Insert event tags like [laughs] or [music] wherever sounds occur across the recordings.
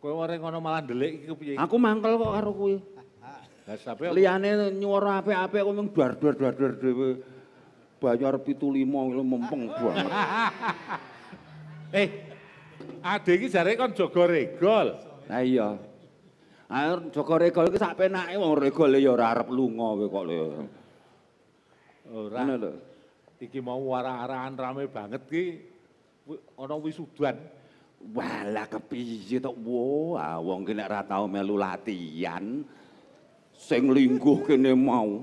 Kowe ora ngono malah ndelik iki kepiye? Aku mangkel kok karo kuwi. Lah sampe liyane nyuwara apik-apik kok mung bar-bar-bar dhewe. bayar 75 lima mempeng banget. [laughs] eh, adek iki jare kon jaga regol. Lah iya. Ayo ah, jaga regol iki sak penake wong regol ya ora arep lunga kowe kok lho. Ora. Iki mau warah-arahan rame banget ki. Ana wisudan. Walah kepiye tok wo, ah, wong ki nek tau melu latihan sing lingguh kene mau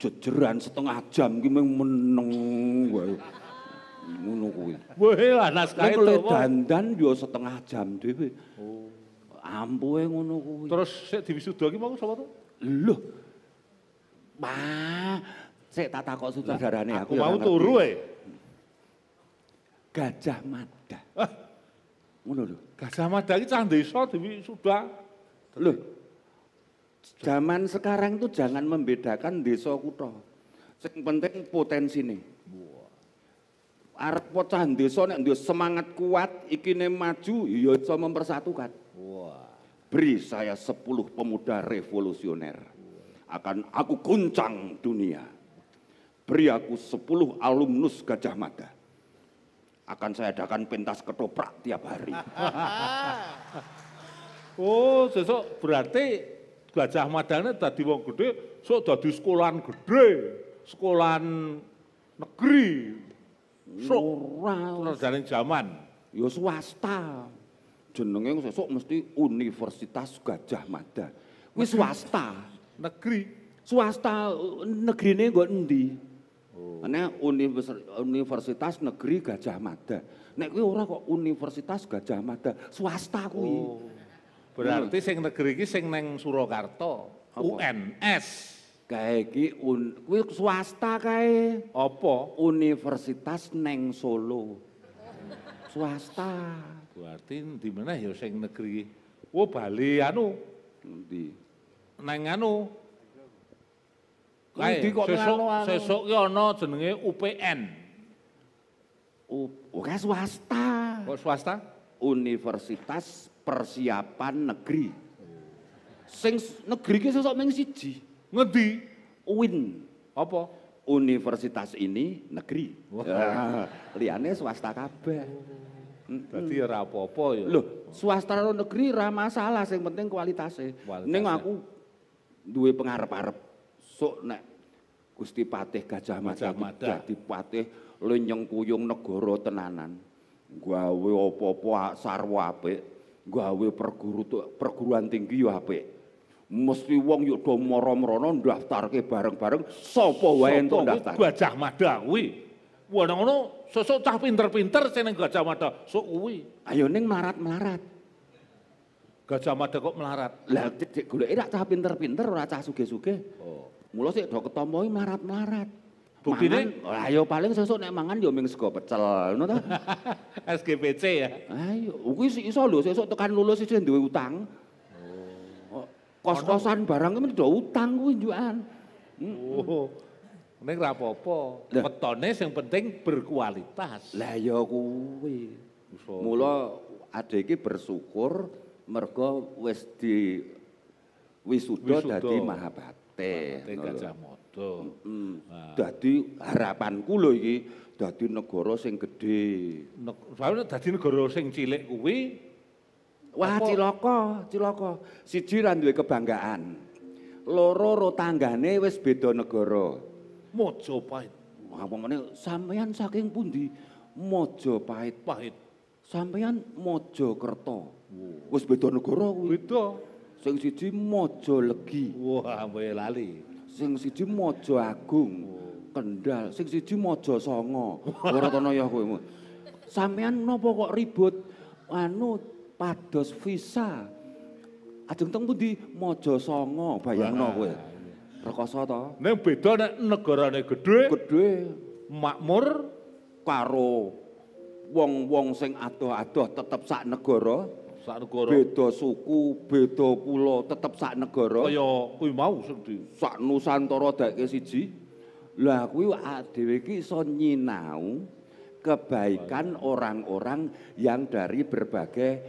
jejeran setengah jam ki mung meneng wae. Ngono kuwi. Wah, lanas kae to. Nek dandan yo setengah jam dhewe. Oh. Ampuhe ngono kuwi. Terus sik diwisuda ki mau sapa to? Lho. Wah, sik tak takok sutradarane aku. Aku mau turu ae. Gajah Mada. Ah. Ngono lho. Gajah Mada iki cah desa Dewi Sudah. Lho. Zaman sekarang itu jangan membedakan desa kutha. Sing penting potensine. Arep pocah desa nek duwe semangat kuat, ikine maju ya iso mempersatukan. Wah. Beri saya 10 pemuda revolusioner. Akan aku guncang dunia. Beri aku 10 alumnus Gajah Mada. akan saya adakan pentas ketoprak tiap hari. [laughs] oh, sesok berarti Gajah Madana tadi wong gede, sok tadi sekolahan gede, sekolahan negeri, sok rural zaman. Yo swasta, jenenge sesok mesti Universitas Gajah Mada. Wis swasta, negeri, swasta eh, negeri ini gue endi. Ini oh. Ane universitas negeri Gajah Mada. Nek kuwi ora kok universitas Gajah Mada, swasta kuwi. Oh. Berarti hmm. sing negeri iki sing neng Surakarta, UNS. Kae iki un, kuwi swasta kae. Apa? Universitas neng Solo. Swasta. Berarti di mana ya sing negeri? Oh Bali anu. Di. Neng anu Kae sesuk sesok ki ono jenenge UPN. U, swasta. Kok swasta? Universitas Persiapan Negeri. Sing negeri ki sesok mung siji. Ngendi? UIN. Apa? Universitas ini negeri. Wow. [laughs] liane swasta kabeh. Jadi rapopo -hmm. ora apa-apa ya. Loh, swasta negeri ora masalah, sing penting kualitasnya. Kualitas Ning aku duwe pengarep-arep So, nek Gusti Patih Gajah Mada dadi patih lenyeng kuyung negara tenanan. Gawe apa-apa sarwa apik, gawe perguruan tinggi yo apik. Mesti wong yo do maramrana ndaftarke bareng-bareng sapa wae entuk daftar. Gajah Mada kuwi. Wong ngono sosok cah pinter-pinter sing Gajah Mada sok kuwi. Ayo ning marat-marat. Gajah Mada kok melarat? Lah cek goleki eh, rak cah pinter-pinter ora cah sugih-sugih. Oh. Mula sih, do ketompo marat melarat-melarat. Buktine lah Ayo ya paling sesuatu nek mangan ya ming sego pecel, ngono SGPC [laughs] ya. Ayo, iya, sih iso lho sesuatu tekan lulus yang duwe utang. Oh. Kos-kosan barang itu do utang kuwi njukan. Hmm. Oh. Ini rapopo, petone yang penting berkualitas. Lah ya kuwi. Mula adek bersyukur mergo wis di wisuda dadi mahabharata. Kabupaten Motto. Dadi harapanku lho iki dadi negara sing gedhe. Sawise dadi negara sing cilik kuwi wah apa? ciloko, ciloko. Siji ra duwe kebanggaan. Loro rotanggane wis beda negara. Mojo pahit. meneh sampeyan saking pundi? Mojo pahit Sampeyan kerto. Wis beda negara kuwi. sing siji maja legi wah ambe lali sing siji maja agung kendal sing siji maja sanga ora tono ya kowe sampean napa kok ribut anu pados visa ajeng teng pundi maja sanga bayangno kowe rekoso to ning beda nek negarane gedhe gedhe makmur karo wong-wong sing adoh-adoh tetep sak negara Beda suku, beda pulo, tetep sak negara. Kaya kuwi mau sing di sak nusantara dakke siji. Lah kuwi dhewe iki iso nyinau kebaikan orang-orang yang dari berbagai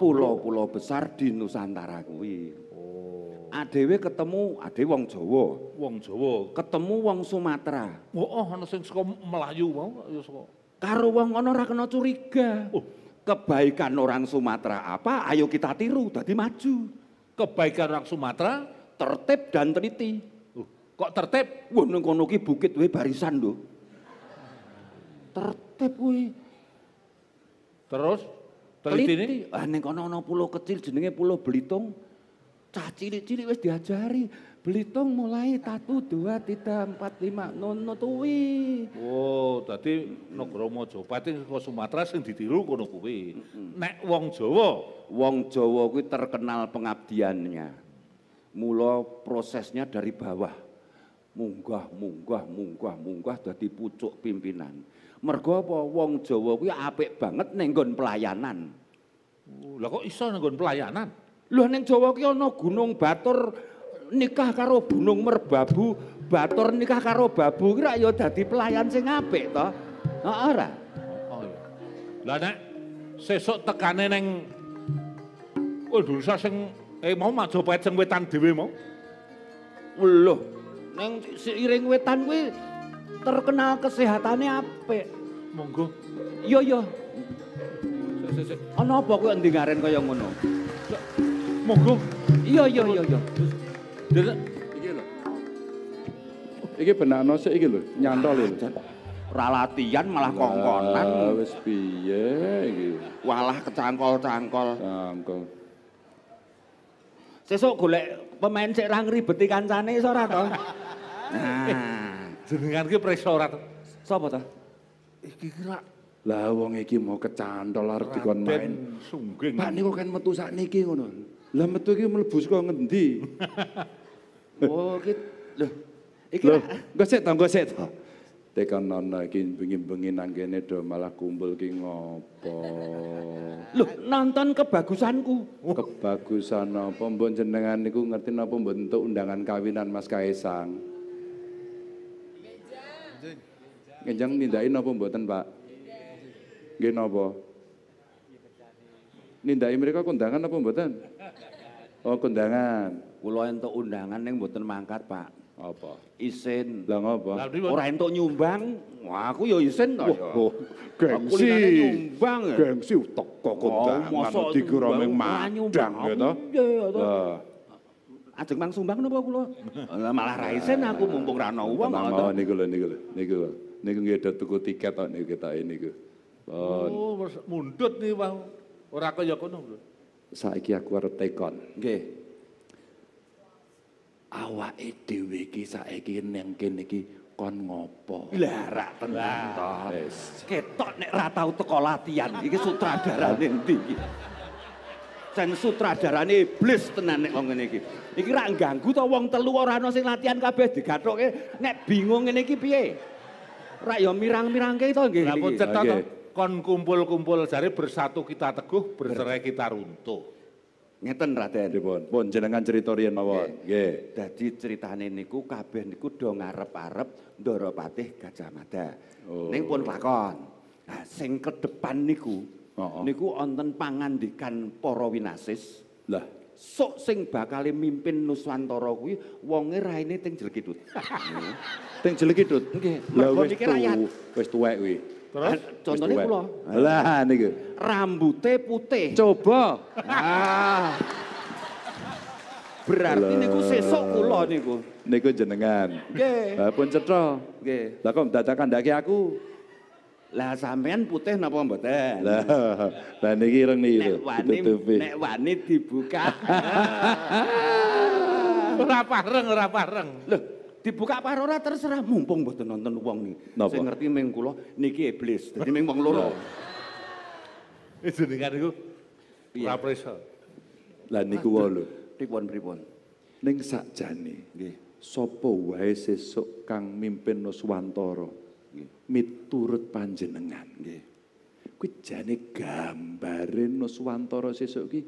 pulau-pulau besar di Nusantara kuwi. Oh. Adewe ketemu ade wong Jawa. Wong Jawa ketemu wong Sumatera. Oh, oh ana sing saka Melayu wong ya saka. Karo wong ana ora kena curiga. Oh. Kebaikan orang Sumatera apa? Ayo kita tiru, tadi maju. Kebaikan orang Sumatera tertib dan teliti. Uh, kok tertib? Wah, neng kono ki bukit we barisan do. Tertib we. Terus teliti, teliti. ini? Ah, neng kono pulau kecil jenenge Pulau Belitung. Cah cilik-cilik wis diajari Belitung mulai tatu dua tiga empat lima nono tuwi. Oh, tadi nogro mau coba tinggal Sumatera sing ditiru kono kuwi. Nek Wong Jawa, Wong Jawa kuwi terkenal pengabdiannya. Mula prosesnya dari bawah, munggah munggah munggah munggah dari pucuk pimpinan. Mergo apa Wong Jawa kuwi apik banget nenggon pelayanan. Oh, lah kok iso nenggon pelayanan? Lho neng Jawa kuwi ana Gunung Batur, nikah karo gunung merbabu, batur nikah karo babu ki ra ya dadi pelayan sing apik to. Heeh ora? Oh iya. Lah nek sesuk tekane ning Udusa sing eh mau Majapahit sing wetan dhewe mau. Loh, ning siring wetan kuwi terkenal kesehatane apik. Monggo. Iya ya. Ana apa kok ndingaren kaya ngono? Monggo. Iya iya iya iya. Dek, iki lho. Iki benakno sik iki lho, nyantol lho. Ora latihan malah kongkonan. Ah, wis piye iki? Walah kecangkol-cangkol. Cangkol. Sesuk golek pemain sik ra ngribeti kancane iso ora to? Nah, jenengan ki preksa ora to? Sopo to? Iki kira Lah wong iki mau kecantol arep dikon main. Sungging. Pak niku kan metu sak niki ngono. Lah metu iki mlebu saka ngendi? Oh, iki lho. Iki lho. Engko sik to, engko sik to. Tekan ana iki bengi-bengi nang kene do malah kumpul ki ngopo? Lho, nonton kebagusanku. Kebagusan apa? Mbok jenengan niku ngerti napa mbentuk undangan kawinan Mas Kaisang? Ngejang nindain apa mboten, Pak? Nggih napa? Nindai mereka kondangan apa mboten? Oh, kondangan. Kula entuk undangan ning mboten mangkat, Pak. Apa? Isin. Lah ngopo? Ora entuk nyumbang. Wah, aku ya isin to ya. ya. Oh, gengsi. nyumbang. Gengsi teko kondangan oh, dikira ming madang ya to. Iya, ya lah. Ajeng mang sumbang napa kula? Lah malah ra isin aku mumpung ra ana wong. Oh, niku lho niku lho. Niku. Niku nggih tuku tiket tok niku ketok niku. Oh, mundut nih, Bang. Ora kaya kono, Bro. saiki aku arep tekon nggih awake dhewe iki saiki neng kene iki kon ngopo lah ra tenan to ketok nek ra tau teko latihan iki sutradarane endi iki dan iblis tenan nek wong ngene iki iki ra ngganggu to wong telu ora ana sing latihan kabeh digathoke nek bingung ngene iki piye ra ya mirang-mirangke to nggih lha pocet to kon kumpul-kumpul jari bersatu kita teguh, bercerai kita runtuh. Ngeten Raden. Dipun. Pun jenengan cerita riyen mawon. Nggih. Dadi critane niku kabeh niku do ngarep-arep Ndara Patih Gajah Mada. Oh. Ning pun lakon. Nah, sing kedepan niku oh, oh. niku wonten pangandikan para winasis. Lah, sok sing bakal mimpin Nuswantara kuwi wonge raine teng Jelekidut. [laughs] teng Jelekidut. Nggih. Mergo iki rakyat. Wis tuwek kuwi. Terus nah, contohnya kula. Lah niku. Rambutnya putih. Coba. ah. Berarti niku sesuk kula niku. Niku jenengan. Oke. Okay. pun Oke. Okay. Lah kok dadakan daki aku? Lah sampean putih napa mboten? Lah lah niki ireng niku. Nek wani nek wani dibuka. [laughs] ora pareng, ora pareng. Lho, dibuka apa ora terserah mumpung mboten nonton wong niki. Sing ngerti ming kula niki iblis. Dadi ming wong loro. Jenengan niku iya. ora prisa. Lah niku wae lho. Pripun pripun. Ning sakjane nggih sapa wae sesuk kang mimpin Nuswantara miturut panjenengan nggih. Kuwi jane gambare Nuswantara sesuk ki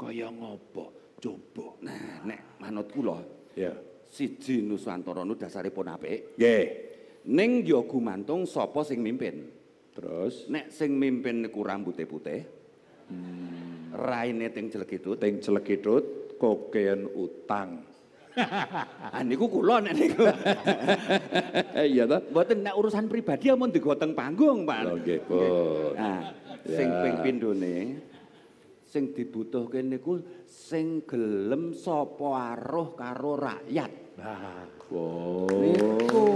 kaya ngopo? Coba. Nah, nek manut kula, ya. Yeah siji Nuswantara nu dasaripun apik. Nggih. Ning ya gumantung sapa sing mimpin. Terus nek sing mimpin niku rambute putih. Hmm. Raine teng jelegitut, teng jelegitut kokean utang. [laughs] ah niku kula nek niku. [laughs] Iya ta? Mboten nek urusan pribadi amun digoteng panggung, Pak. Lho oh, nggih, Pun. Nah, sing pimpin ya. pindhone sing dibutuhke niku sing gelem sapa aruh karo rakyat. Bagus, oh.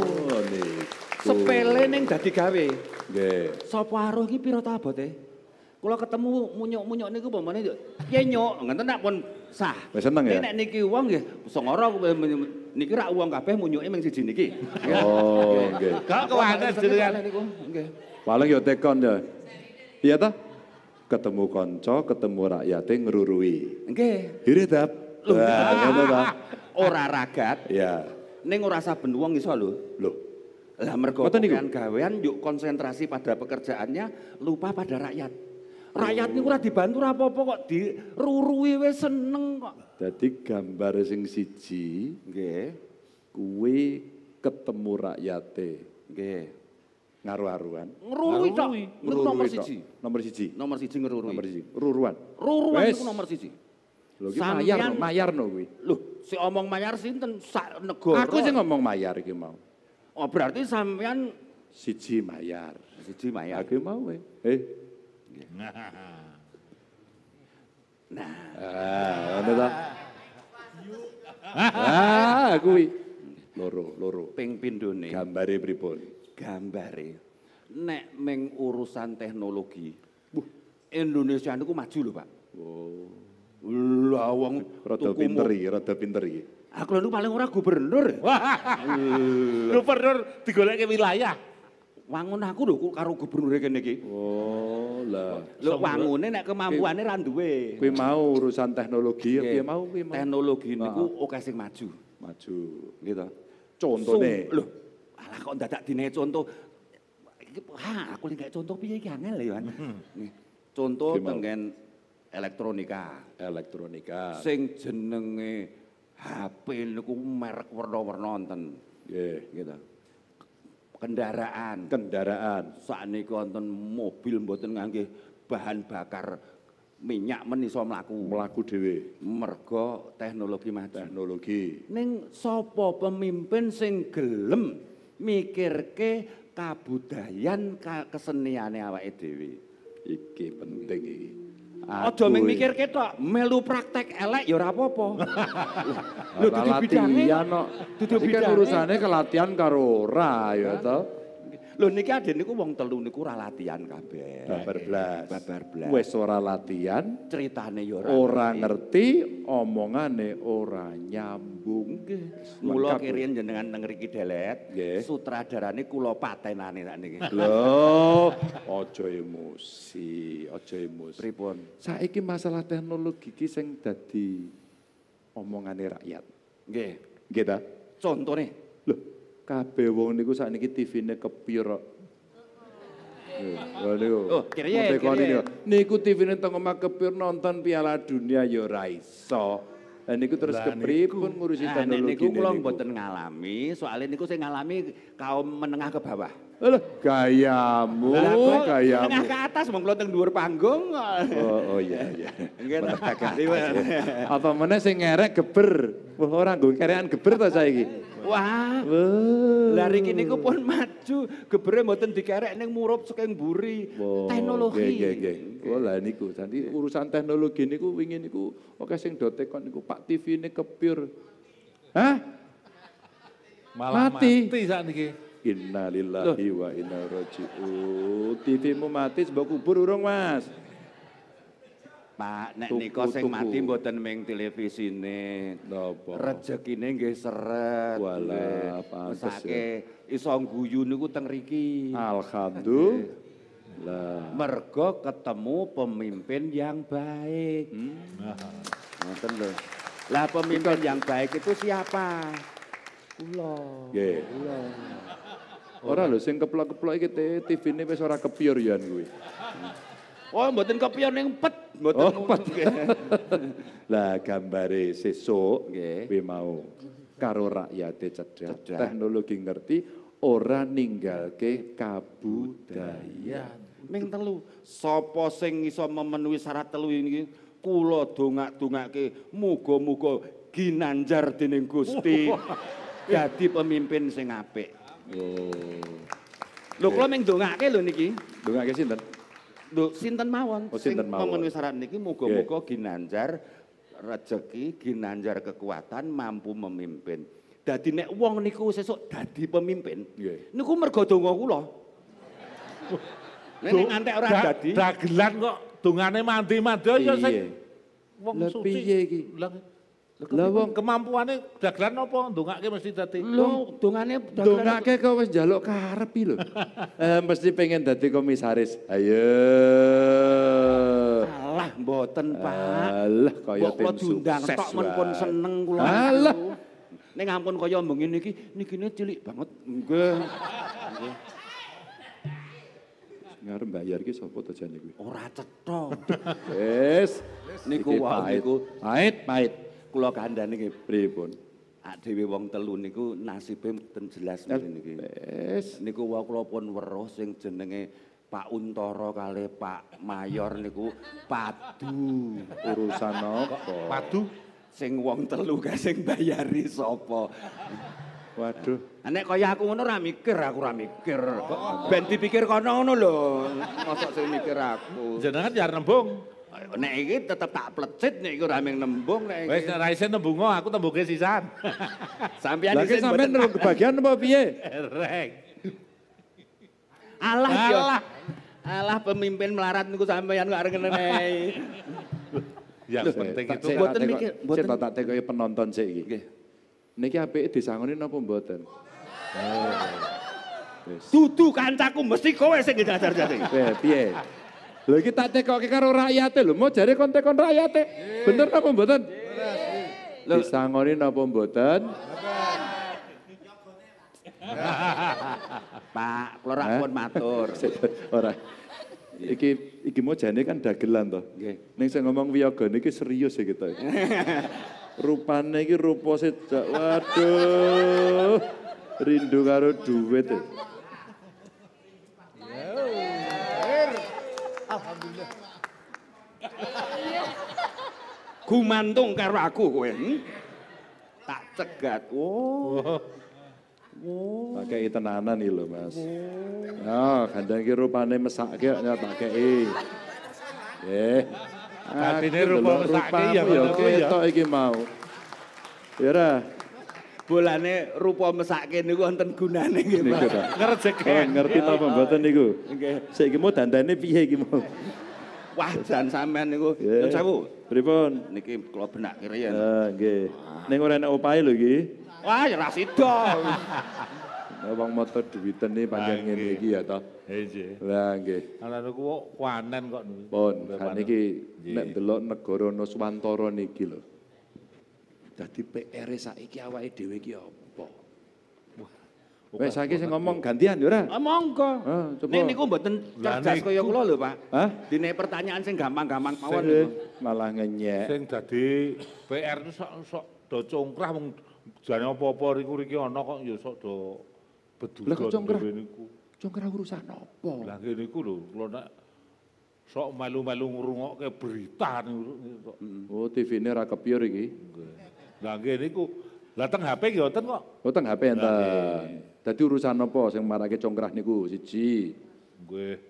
Sepele ning dadi gawe. Nggih. Sapa aruh iki pira tabote? Kula ketemu munyuk-munyuk niku pomane piye nyuk, ngenten nak pun sah. Wis seneng ya. Nek niki wong nggih, sengara eh, niki rak wong kabeh munyuke ming siji niki. Oh, nggih. Kok kuwi jenengan niku? Nggih. Paling yo tekon yo. Piye ta? ketemu konco, ketemu rakyatnya ngerurui. Oke. Okay. Lho, nah, ngono Ora ragat. Ya. Ning ora saben wong iso lho. Lho. Lah mergo gawean yuk konsentrasi pada pekerjaannya, lupa pada rakyat. Oh. rakyat niku ora dibantu ora apa-apa kok dirurui wis seneng kok. Dadi gambar sing siji nggih kuwi ketemu rakyate. Nggih. Ngaru-aruan. Ngerurui tok. Ngerurui nomor siji. Nomor siji. Nomor siji ngerurui. Nomor siji. Ruruan. Ruruan itu nomor siji. Lho iki mayar no, mayar no kuwi. Lho, si omong mayar sinten sak negara. Aku sing ngomong mayar iki mau. Oh, berarti sampean siji mayar. Siji mayar. Aku mau we. Eh. [laughs] Nah. Ah, ngono ta. [laughs] Ah, kuwi. Loro, loro. Ping pindone. Gambare pripun? gambare nek meng urusan teknologi Buh. Indonesia niku maju lho Pak oh lha wong rada pinteri. rada pinteri aku ah, lho paling ora gubernur [laughs] iya. gubernur digoleke wilayah wangun aku lho karo gubernur kene iki oh lah lho wangune nek kemampuane ra duwe kuwi mau urusan teknologi ya mau kuwi teknologi niku oke ah. sing maju maju gitu contohnya lho Alah kok dadak dine contoh. Ha, ah, aku lagi contoh piye iki angel ya, Yohan. Hmm. Contoh tengen elektronika. Elektronika. Sing jenenge HP niku merek werna-werna wonten. Nggih, yeah. gitu. Kendaraan. Kendaraan. Sakniki wonten mobil mboten ngangge bahan bakar minyak men iso mlaku. Mlaku dhewe. Mergo teknologi maju. Teknologi. Ning sapa pemimpin sing gelem mikirke kabudayan keseniane awake dhewe. Iki penting iki. Aja mung mikirke tok, melu praktek elek ya ora apa-apa. [laughs] Lho dudu bidane. Iya no. Dudu kelatihan karo ora ya to. Lho niki aden niku wong telu niku ora latihan kabeh. Babar blas. Babar blas. Wis ora latihan, critane ya ora. Ora ngerti, omongane ora nyambung. Nggih. Mula kiriyen jenengan teng mriki delet, sutradarane kula patenane sak niki. Lho, [laughs] aja emosi, aja emosi. Pripun? Saiki masalah teknologi iki sing dadi omongane rakyat. Nggih. Nggih ta? Contone. Lho, kabeh wong niku sakniki TV-ne kepirok. Oh, niku. Oh, kiriye. Niku TV-ne teng omah kepir nonton Piala Dunia ya ora iso. Lah niku terus kepripun ngurusi ah, teknologi niku? Niku kula mboten ngalami, soalnya niku saya ngalami kaum menengah ke bawah. Eh, lho, gayamu, gayamu. Menengah ke atas mong kula teng dhuwur panggung. Oh, oh iya iya. Nggih. [laughs] Iya. Iya. Apa meneh sing ngerek geber. Wah ora nggo kerekan geber ta saiki. Wah. lari riki ku pun maju, gebere mboten dikerek ning murup saking buri, Teknologi. Nggih nggih nggih. Oh, lah niku dadi urusan teknologi niku wingi niku oke sing dotekon niku Pak TV ini kepir. Hah? Malah mati, mati saat ini. Innalillahi wa inna roji'un. TV-mu mati sebab kubur urung mas. Pak, nek niko sing mati mboten ming ne. Napa? Rejekine nggih seret. Wala, pantes. Ya. iso guyu niku teng riki. Alhamdulillah. Lah. Mergo ketemu pemimpin yang baik. Hmm? Ngoten lho. Lah pemimpin yang baik itu siapa? Kula. Nggih. Kula. Ora lho sing keplok-keplok iki TV-ne wis ora kepiur yen ya kuwi. Oh, mboten kepiur ning pet mboten opat. Oh. [laughs] Lah gambare sesuk nggih kowe mau karo rakyate cedhak. Teknologi ngerti ora ninggalke kabudayan. Ming telu, sapa sing iso memenuhi syarat telu ini kula dongak dongake muga-muga ginanjar dening Gusti [laughs] dadi pemimpin sing apik. Oh. Lho kula ming dongake lho niki. Dongake sinten? Lho, sinten mawon oh, sinten sing memenuhi saran niki muga-muga yeah. ginanjar rezeki, ginanjar kekuatan, mampu memimpin. Dadi nek wong niku sesuk dadi pemimpin, yeah. niku mergo donga kula. Nek ngantek ora dadi. Dagelan kok dungane mandi-mandi ya sing iya. wong suci. Lah piye iki? Lah wong kemampuane dagelan apa ndongake mesti dadi. Lho dongane dongake kok wis njaluk karep lho. eh mesti pengen dadi komisaris. Ayo. Alah mboten, Pak. Alah kaya tim sukses. Kok diundang tok men pun seneng kula. Alah. Ning ampun kaya bengi niki nikine cilik banget. Nggih. Nggih. ngarep bayar ki sapa to jane kuwi? Ora cetha. Wis niku wae niku pait pait. kula kandhane nggih pripun? Ak wong telu niku nasibe mboten jelas niki. Wis niku wae kula pun weruh sing jenenge Pak Untara kali Pak Mayor niku padu urusan apa? Padu sing wong telu ka sing bayari sapa? Waduh. Nek kaya aku ngono ra mikir, aku ra mikir. Ben dipikir kono ngono lho, Masak sing mikir aku. Jenengan ya rembung. Nek iki tetep tak plecit nek iku rame nembung nek iki. Wis ora isin nembungo oh, aku tembuke sisan. [laughs] sampian isin. Lah sampean nembung piye? Rek. Allah ya. Allah. Allah pemimpin melarat niku sampean gak arep ngene. Ya penting itu. Mboten mikir, mboten tak tak kaya penonton sik iki. Nggih. Niki apike disangoni napa mboten? Oh. Dudu kancaku mesti kowe sing ngejajar-jajar. Piye? Lho iki tak tekoke karo rakyate lho, mau jare kon tekon rakyate. Bener apa mboten? Lho disangoni napa mboten? Pak, kula ra pun matur. [laughs] Ora. Iki iki mau jane kan dagelan to. Nggih. Ning sing ngomong wiyagane iki serius ya kita. Rupane iki rupa sedak. Waduh. Rindu karo duit. Ya. gumantung karo aku kowe. Hmm? Tak cegat. Wo. Oh. Oh. Pakai tenanan nih lo mas. Nah, oh. kadang kira rupanya mesak kek, ya tak kei. Eh, tapi rupa mesak kek ya. Ya, kita ini mau. Ya, ya. Bolanya rupa mesak kek ini konten gunanya gitu. Ngerjek Ngerti apa pembuatan ini. Saya ini mau dandanya piye ini mau. Wah, wadan sampean niku. Nyun sewu. Pripun? Niki kula benak kriyen. Heeh, uh, nggih. Ning ora enak upahe lho iki. Wah, ya ra sida. [laughs] Wong moto duwitene pancen ngene iki ya to. Heeh. Lah nggih. Ana niku wanen kok niku. Pun, kan sakniki nek delok negara Nuswantara niki lho. Dadi PR-e saiki awake dhewe iki apa? Wes saiki sing ngomong gantian ya ora? Ah, monggo. Ah, Ning niku mboten cerdas kaya kula lho, Pak. Hah? Dine pertanyaan sing gampang-gampang mawon malah ngenyek. Sing dadi PR sok-sok do congkrah wong jane apa-apa riku riku ana kok ya sok do bedu. Lah congkrah niku. Congkrah urusan apa? Lah ngene niku lho, kula nek sok malu-malu ngrungokke berita niku. Oh, TV-ne ora kepiyur iki. Lah ngene niku Lah HP gitu, wonten kok. Oh HP enten. Tadi urusan apa yang marake congkrah niku siji. Gue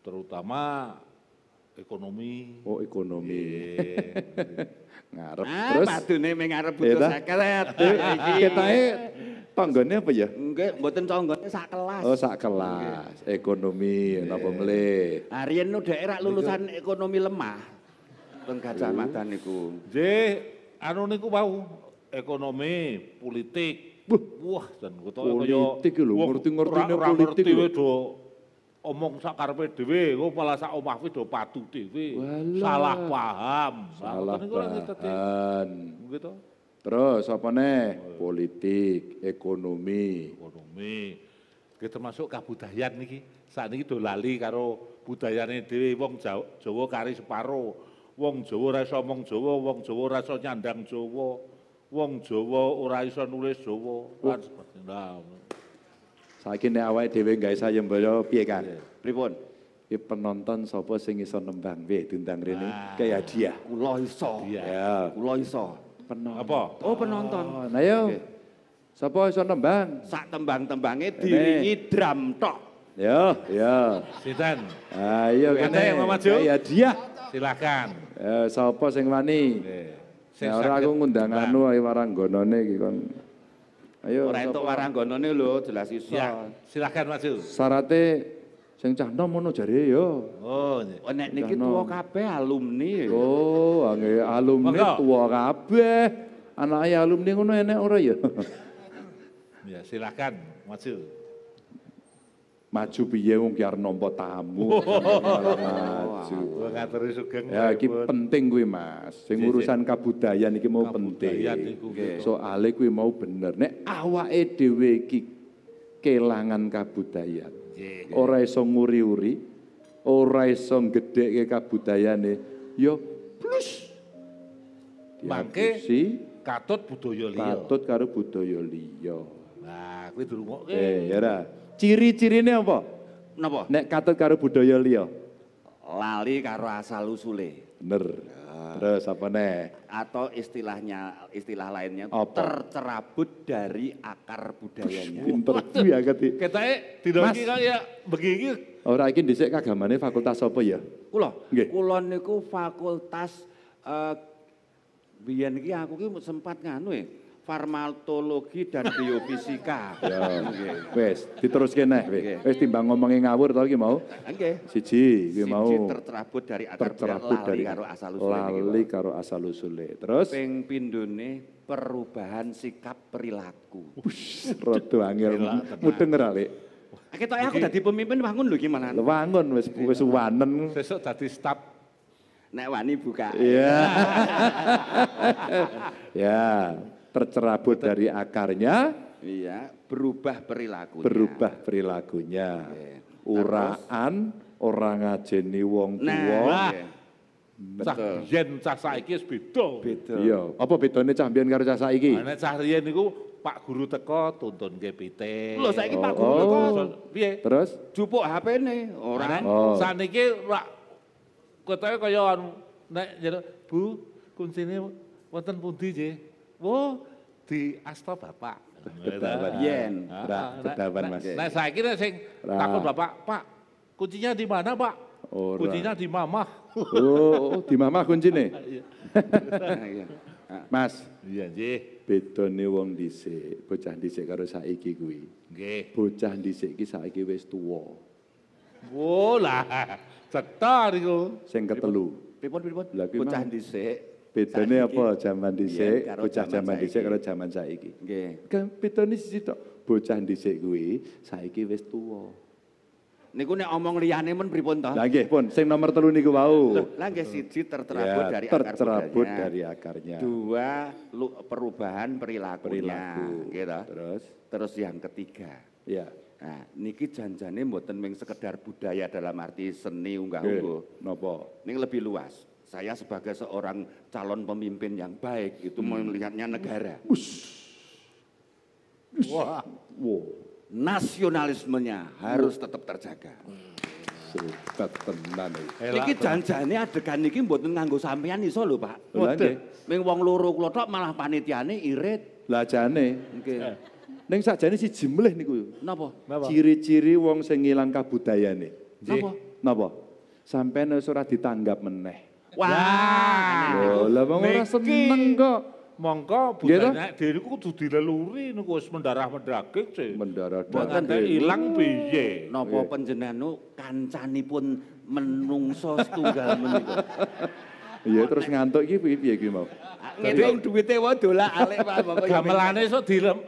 Terutama ekonomi. Oh, ekonomi. [laughs] ngarep ah, terus. Padune mung ngarep iya butuh 50. Ketae tanggane apa ya? Gue mboten tanggane sak kelas. Oh, sak kelas. Ekonomi apa melih? Ah, daerah lulusan ekonomi lemah. Teng mata niku. Nggih, anu niku bau. ekonomi, politik. Wah, dan gue politik lho, ngerti-ngerti ini politik lho. Ngerti omong sak karpe dewe, gue malah sak omah do patu dewe. Salah paham. Salah paham. Gitu. Terus apa nih? Oh, politik, ekonomi. Ekonomi. Kita masuk kabudayan niki. Saat ini do lali karo budayane dewe wong Jawa, kari separo. Wong Jawa rasa omong Jawa, wong Jawa rasa nyandang Jawa wong Jawa ora iso nulis Jawa. Saiki nek awake dhewe gawe sayembara piye kan? Pripun? Ki penonton sapa sing iso nembang piye dundang rene? Ah. Kaya dia. Kula iso. Ya. Kula iso. Penonton. Apa? Oh, penonton. Oh, Ayo, yo. Sapa iso nembang? Sak tembang-tembange diringi drum tok. Yo, yo. Sidan. Ayo kene. Kaya dia. Silakan. Eh, sapa sing wani? Ya ora aku ngundang anu ae waranggonone iki kon. Ayo. Ora entuk waranggonone lho, jelas iso. Ya, silakan Mas Yul. Syaraté sing cah nom ngono jare yo. Oh, iya. oh nek niki tuwa kabeh alumni. Oh, angge alumni tuwa kabeh. ayah alumni ngono enek ora ya? ya, silakan Mas Yul. maju piye wong ki nampa tamu. [laughs] Maju. Ngatur sugeng. Ya iki penting kuwi Mas. Sing urusan kabudayan iki mau penting. Soale kuwi mau bener. Nek awake dhewe iki kelangan kabudayan. Ora iso nguri-uri, ora iso gedhekke kabudayane, ya plus. Mangke Katut budaya liya. Katut karo budaya liya. Nah, kuwi durung eh, ya ora. Ciri-cirine apa? Napa? Nek katut karo budaya liya. Lali karo asal usule. Bener. Ah. Terus apa nek? Atau istilahnya istilah lainnya apa? tercerabut dari akar budayanya. Pinter ya, Kita iki. tidak lagi kan ya Begini. Orang Ora di dhisik kagamane fakultas apa ya? Kulo. Nggih. niku fakultas uh, biyen aku ki sempat nganu ya farmakologi dan [laughs] biofisika. Ya, wes diteruskan neh, wes timbang ngomongi ngawur tau ki mau. Nggih. Siji, mau. Siji tercerabut dari akar tercerabut dari karo asal usul. Lali karo asal usul. Terus ping pindhone perubahan sikap perilaku. Ush, rada angel. Mudeng ora, Aku Kita aku tadi pemimpin bangun lu gimana? Bangun, wes, wes wanen. Besok tadi stop. nek wani buka. Iya. [laughs] Ya tercerabut Betul. dari akarnya, iya, berubah perilakunya. Berubah perilakunya. Okay. Uraan orang ajeni wong nah, Nah, Cah yen cah saiki wis beda. Beda. Iya, apa bedane cah mbiyen karo cah saiki? Ana cah riyen niku Pak Guru teko tuntunke pitik. Lho saiki oh, Pak Guru oh. teko piye? Terus jupuk HP-ne ora. Nah, oh. Saniki rak ketoke kaya anu, nek Bu kuncine wonten pundi nggih? Oh, di asto bapak. Kedawan. Yen. Ah, ah, kedawan mas. Nah saya kira sing takut bapak, pak kuncinya di mana pak? Oh, kuncinya di mamah. Oh, oh di mamah nih, [laughs] iya. [laughs] iya. Mas. Iya, nggih. Bedone wong dhisik, bocah dhisik karo saiki kuwi. Nggih. Bocah dhisik iki saiki wis tuwa. Oh lah, cetar iku. Sing ketelu. Pripun pripun? Bocah dhisik Bedanya apa zaman dhisik, bocah zaman dhisik karo zaman saiki. Nggih. Kan bedane siji tok. Bocah dhisik kuwi saiki wis tuwa. Niku nek omong liyane men pripun to? nggih pun, sing nomor telu niku wau. Lah nggih siji tercerabut ya, dari akar dari akarnya. Dua lu, perubahan perilakunya, Perilaku. gitu. Terus terus yang ketiga. Ya. Nah, niki janjane mboten mung sekedar budaya dalam arti seni unggah-ungguh. Napa? Ning lebih luas saya sebagai seorang calon pemimpin yang baik itu hmm. melihatnya negara. Ush. Ush. Wah. Wow. Nasionalismenya wow. harus tetap terjaga. Hmm. teman tenan iki. janjane adegan iki mboten nganggo sampean iso lho, Pak. Mboten. Ming wong loro kula tok malah panitiane irit. Lah jane. Nggih. Okay. Eh. Ning sakjane siji mleh niku. Napa? Ciri-ciri wong sing ilang kabudayane. Napa? Napa? Sampeyan wis ora ditanggap meneh. Wah, wow. lah wong ora seneng kok. Mongko budaya dhewe kudu kudu dileluri niku wis mendarah mendaki. Mendarah Boten ilang piye? Napa panjenengan kancanipun menungso setunggal menika. Iya terus ngantuk iki piye iki mau? Ngedong duwite wae dolak alik Pak Bapak. Gamelane sok dilem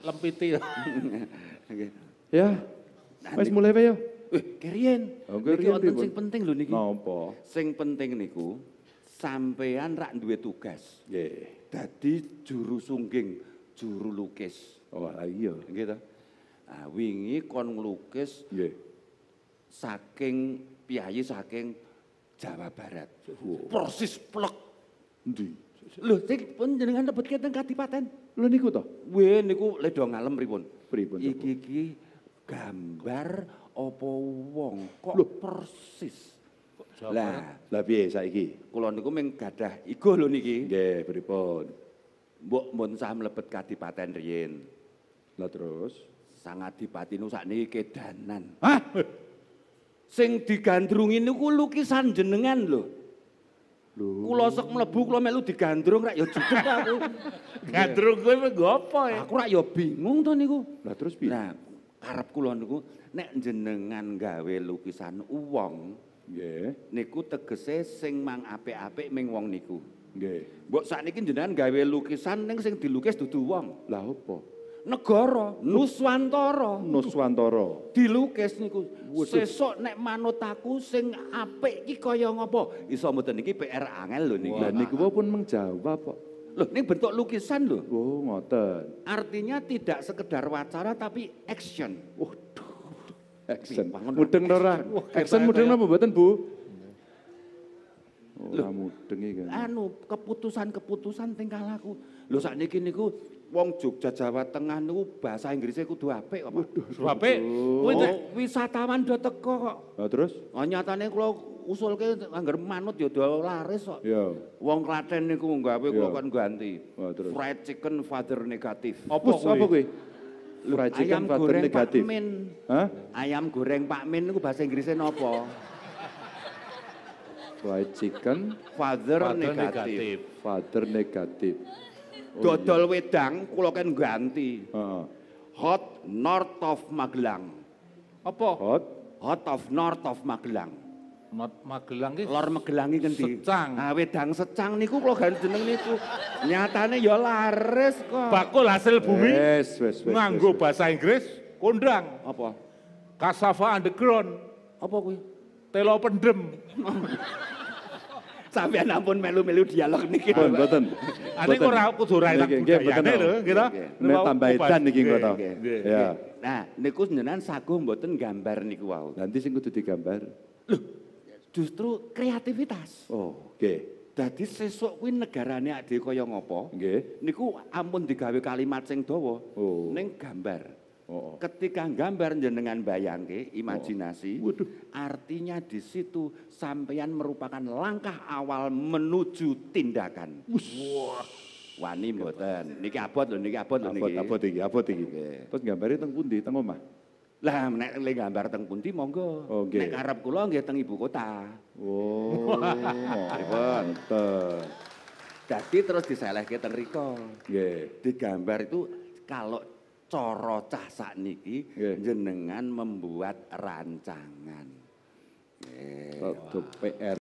lempiti. [laughs] Ya. Wis mulai Pak yo. Wih, kerian. Oh, kerian niki penting penting lho niki. Napa? Sing penting niku sampean rak duwe tugas. Nggih. Dadi juru sungging, juru lukis. Oh, iya. Nggih ta? Ah, wingi kon nglukis Yeah. Saking piyayi saking Jawa Barat. Oh. Persis plek. Endi? Lho, pun panjenengan dapat keteng kadipaten. Lho niku to? Wih, niku ledo ngalem pripun? Pripun? Iki-iki gambar opo wong kok Loh. persis. Lah, ya? lah biasa iki kulon niku mung gadah lo niki. Nggih, pripun? Mbok mun sah mlebet kadipaten riyin. Lah terus sangat adipati nu niki kedanan. Hah? Sing digandrungi niku lukisan jenengan lo Lho. Kula sok mlebu kula melu digandrung rak ya jutek aku. [laughs] Gandrung kowe nggo apa ya? Aku rak ya bingung to niku. Lah terus piye? Nah, arep kula niku nek jenengan gawe lukisan uwong nggih niku tegese sing mang apik-apik ming wong niku nggih mbok sakniki jenengan gawe lukisan ning sing dilukis dudu wong lah apa negara nuswantara nuswantara dilukis niku Sesok nek manut aku sing apik iki kaya ngapa iso mboten iki PR angel lho niki lha niku pun menjawab kok Loh, ini bentuk lukisan loh. Oh, ngoten. Artinya tidak sekedar wacara tapi action. Waduh. Action. Mudeng ora? Action mudeng apa mboten, Bu? Ora mudeng iki kan. Anu, keputusan-keputusan tingkah laku. Lho sakniki niku wong Jogja Jawa Tengah niku bahasa Inggrisnya kudu apik kok. Waduh, apik. Kuwi oh. wisatawan do teko kok. Nah, terus? Oh nyatane kula usulke anggar manut ya do laris kok. Iya. Wong Klaten niku nggawe kula kan ganti. Oh, terus. Fried chicken father negatif. Apa kuwi? Apa kuwi? Fried chicken ayam father goreng negatif. Pak Min. Hah? Ayam goreng Pak Min niku bahasa Inggrisnya nopo? Fried chicken father, father negatif. negatif. Father negatif. Oh, dodol wedang kula kan ganti. Hot North of Magelang. Apa? Hot Hot of North of Magelang. Not Magelang iki. Lor Magelang iki Secang. Ah wedang secang niku kula ganti jeneng niku. Nyatane ya laris kok. Bakul hasil bumi. Wes wes wes. Nganggo bahasa Inggris kondang. Apa? Kasava underground. Apa kuwi? Telo pendem. [laughs] sampean ampun melu-melu dialog niki. Mboten, mboten. Ane kok ora kudu ora enak budayane lho, kira. Nek tambah edan niki kok to. Ya. Nah, niku jenengan sagu mboten gambar niku wau. Nanti sing kudu digambar. Loh, justru kreativitas. Oh, nggih. Dadi sesuk kuwi negarane ade kaya ngopo? Nggih. Niku ampun digawe kalimat sing dawa oh. ning gambar. Oh, oh, Ketika gambar jenengan bayangke, imajinasi, oh, oh. Waduh. artinya di situ sampean merupakan langkah awal menuju tindakan. Wah. Wani mboten. Niki abot lho, niki abot lho niki. Abot iki, abot iki. Okay. Terus gambare teng pundi? Teng omah. Lah nek le gambar teng pundi monggo. Oh, okay. Nek arep kula nggih teng ibu kota. Oh. [laughs] Mantep. Dadi terus diselehke teng riko. Nggih. Digambar itu kalau cara cah sakniki jenengan membuat rancangan. Eh, PR